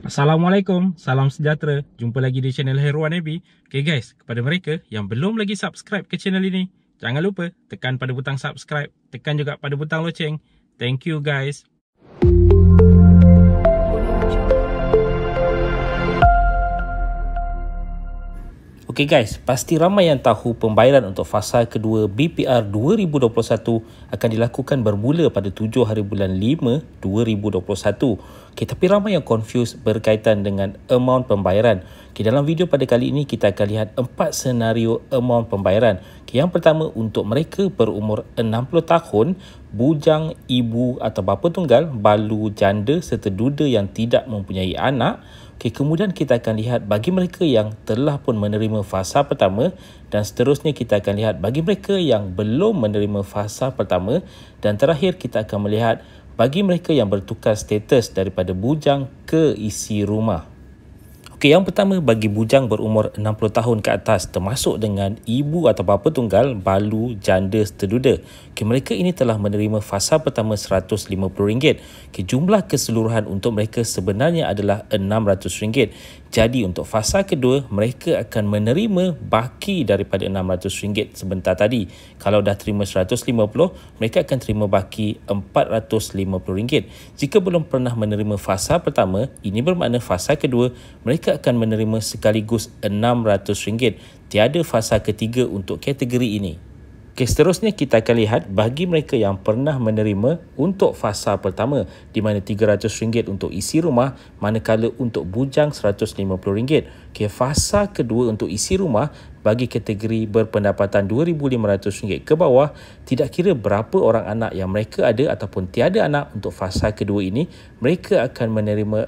Assalamualaikum, salam sejahtera. Jumpa lagi di channel Heruan Abi. Okay guys, kepada mereka yang belum lagi subscribe ke channel ini, jangan lupa tekan pada butang subscribe, tekan juga pada butang loceng. Thank you guys. Okay guys, pasti ramai yang tahu pembayaran untuk fasa kedua BPR 2021 akan dilakukan bermula pada 7 hari bulan 5 2021. Okay, tapi ramai yang confused berkaitan dengan amount pembayaran. Okay, dalam video pada kali ini kita akan lihat empat senario amount pembayaran. Okay, yang pertama untuk mereka berumur 60 tahun, bujang, ibu atau bapa tunggal, balu, janda serta duda yang tidak mempunyai anak, Okay, kemudian kita akan lihat bagi mereka yang telah pun menerima fasa pertama dan seterusnya kita akan lihat bagi mereka yang belum menerima fasa pertama dan terakhir kita akan melihat bagi mereka yang bertukar status daripada bujang ke isi rumah. Okey, yang pertama bagi bujang berumur 60 tahun ke atas termasuk dengan ibu atau bapa tunggal, balu, janda, seterduda. Okey, mereka ini telah menerima fasa pertama RM150. Okey, jumlah keseluruhan untuk mereka sebenarnya adalah RM600. Jadi untuk fasa kedua, mereka akan menerima baki daripada RM600 sebentar tadi. Kalau dah terima RM150, mereka akan terima baki RM450. Jika belum pernah menerima fasa pertama, ini bermakna fasa kedua, mereka akan menerima sekaligus RM600. Tiada fasa ketiga untuk kategori ini. Kes seterusnya kita akan lihat bagi mereka yang pernah menerima untuk fasa pertama di mana RM300 untuk isi rumah manakala untuk bujang RM150. Okay, fasa kedua untuk isi rumah bagi kategori berpendapatan RM2,500 ke bawah tidak kira berapa orang anak yang mereka ada ataupun tiada anak untuk fasa kedua ini mereka akan menerima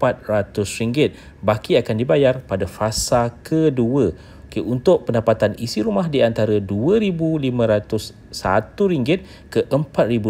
RM400 baki akan dibayar pada fasa kedua okay, untuk pendapatan isi rumah di antara RM2,501 ke RM4,000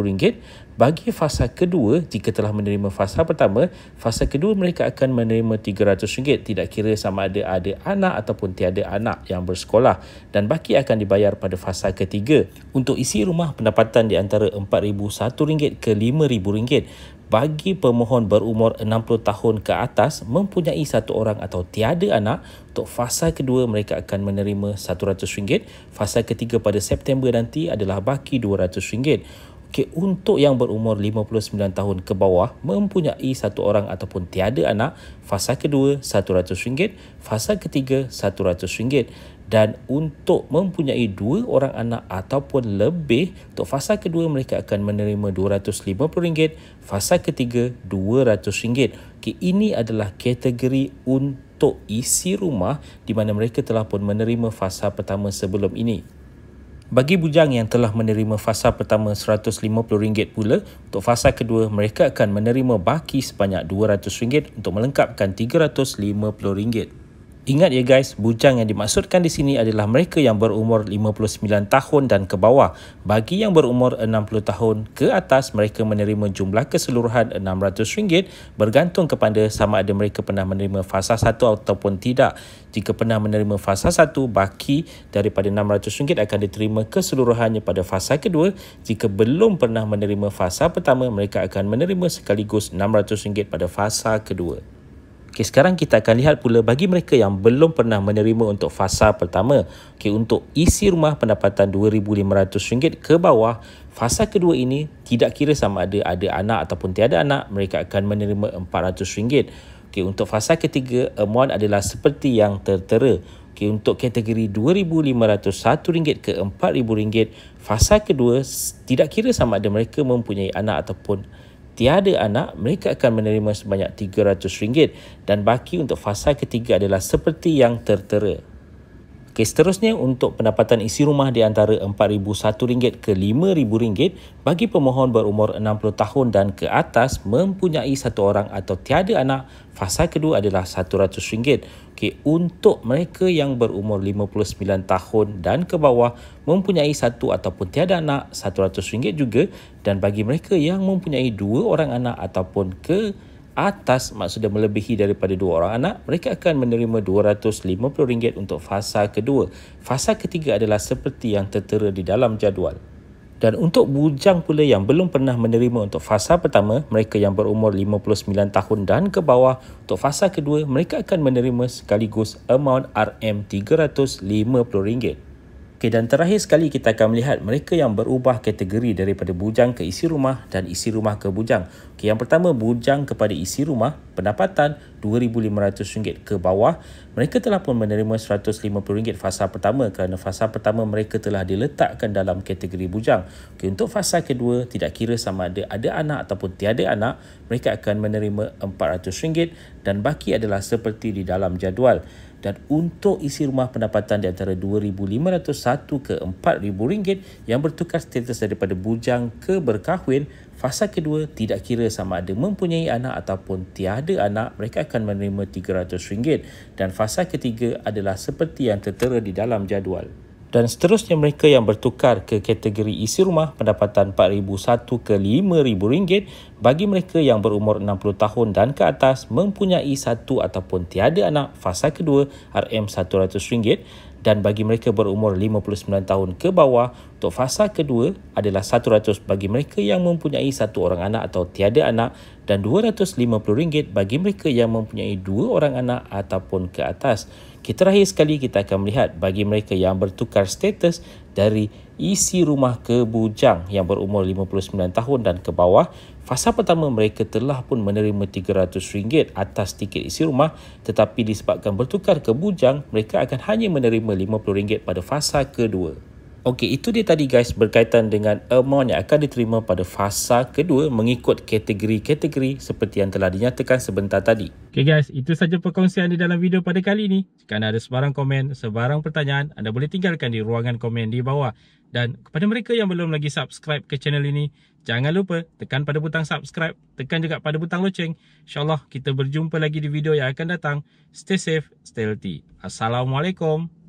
bagi fasa kedua, jika telah menerima fasa pertama, fasa kedua mereka akan menerima RM300 tidak kira sama ada ada anak ataupun tiada anak yang bersekolah dan baki akan dibayar pada fasa ketiga. Untuk isi rumah pendapatan di antara RM4,001 ke RM5,000, bagi pemohon berumur 60 tahun ke atas mempunyai satu orang atau tiada anak untuk fasa kedua mereka akan menerima RM100 fasa ketiga pada September nanti adalah baki RM200 Okay, untuk yang berumur 59 tahun ke bawah mempunyai satu orang ataupun tiada anak, fasa kedua RM100, fasa ketiga RM100 dan untuk mempunyai dua orang anak ataupun lebih untuk fasa kedua mereka akan menerima RM250 fasa ketiga RM200 okay, ini adalah kategori untuk isi rumah di mana mereka telah pun menerima fasa pertama sebelum ini bagi bujang yang telah menerima fasa pertama RM150 pula, untuk fasa kedua mereka akan menerima baki sebanyak RM200 untuk melengkapkan RM350. Ingat ya guys, bujang yang dimaksudkan di sini adalah mereka yang berumur 59 tahun dan ke bawah. Bagi yang berumur 60 tahun ke atas, mereka menerima jumlah keseluruhan RM600 bergantung kepada sama ada mereka pernah menerima fasa 1 ataupun tidak. Jika pernah menerima fasa 1, baki daripada RM600 akan diterima keseluruhannya pada fasa kedua. Jika belum pernah menerima fasa pertama, mereka akan menerima sekaligus RM600 pada fasa kedua. Okay, sekarang kita akan lihat pula bagi mereka yang belum pernah menerima untuk fasa pertama. Okay, untuk isi rumah pendapatan RM2,500 ke bawah, fasa kedua ini tidak kira sama ada ada anak ataupun tiada anak, mereka akan menerima RM400. Okay, untuk fasa ketiga, amount adalah seperti yang tertera. Okay, untuk kategori RM2,501 ke RM4,000, fasa kedua tidak kira sama ada mereka mempunyai anak ataupun tidak tiada anak, mereka akan menerima sebanyak RM300 dan baki untuk fasa ketiga adalah seperti yang tertera. Kes seterusnya untuk pendapatan isi rumah di antara RM4,001 ke RM5,000 bagi pemohon berumur 60 tahun dan ke atas mempunyai satu orang atau tiada anak, fasa kedua adalah RM100. Okay, untuk mereka yang berumur 59 tahun dan ke bawah mempunyai satu ataupun tiada anak, RM100 juga dan bagi mereka yang mempunyai dua orang anak ataupun ke atas, atas maksudnya melebihi daripada dua orang anak mereka akan menerima RM250 untuk fasa kedua fasa ketiga adalah seperti yang tertera di dalam jadual dan untuk bujang pula yang belum pernah menerima untuk fasa pertama mereka yang berumur 59 tahun dan ke bawah untuk fasa kedua mereka akan menerima sekaligus amount RM350 Okey dan terakhir sekali kita akan melihat mereka yang berubah kategori daripada bujang ke isi rumah dan isi rumah ke bujang. Okey yang pertama bujang kepada isi rumah pendapatan RM2500 ke bawah mereka telah pun menerima RM150 fasa pertama kerana fasa pertama mereka telah diletakkan dalam kategori bujang. Okey untuk fasa kedua tidak kira sama ada ada anak ataupun tiada anak mereka akan menerima RM400 dan baki adalah seperti di dalam jadual dan untuk isi rumah pendapatan di antara RM2,501 ke RM4,000 yang bertukar status daripada bujang ke berkahwin, fasa kedua tidak kira sama ada mempunyai anak ataupun tiada anak, mereka akan menerima RM300 dan fasa ketiga adalah seperti yang tertera di dalam jadual dan seterusnya mereka yang bertukar ke kategori isi rumah pendapatan RM4,001 ke RM5,000 bagi mereka yang berumur 60 tahun dan ke atas mempunyai satu ataupun tiada anak fasa kedua RM100 dan bagi mereka berumur 59 tahun ke bawah untuk fasa kedua adalah 100 bagi mereka yang mempunyai satu orang anak atau tiada anak dan RM250 bagi mereka yang mempunyai dua orang anak ataupun ke atas. Kita terakhir sekali kita akan melihat bagi mereka yang bertukar status dari isi rumah ke bujang yang berumur 59 tahun dan ke bawah, fasa pertama mereka telah pun menerima RM300 atas tiket isi rumah tetapi disebabkan bertukar ke bujang, mereka akan hanya menerima RM50 pada fasa kedua. Okey, itu dia tadi guys berkaitan dengan amount yang akan diterima pada fasa kedua mengikut kategori-kategori seperti yang telah dinyatakan sebentar tadi. Okey guys, itu saja perkongsian di dalam video pada kali ini. Jika anda ada sebarang komen, sebarang pertanyaan, anda boleh tinggalkan di ruangan komen di bawah. Dan kepada mereka yang belum lagi subscribe ke channel ini, jangan lupa tekan pada butang subscribe, tekan juga pada butang loceng. InsyaAllah kita berjumpa lagi di video yang akan datang. Stay safe, stay healthy. Assalamualaikum.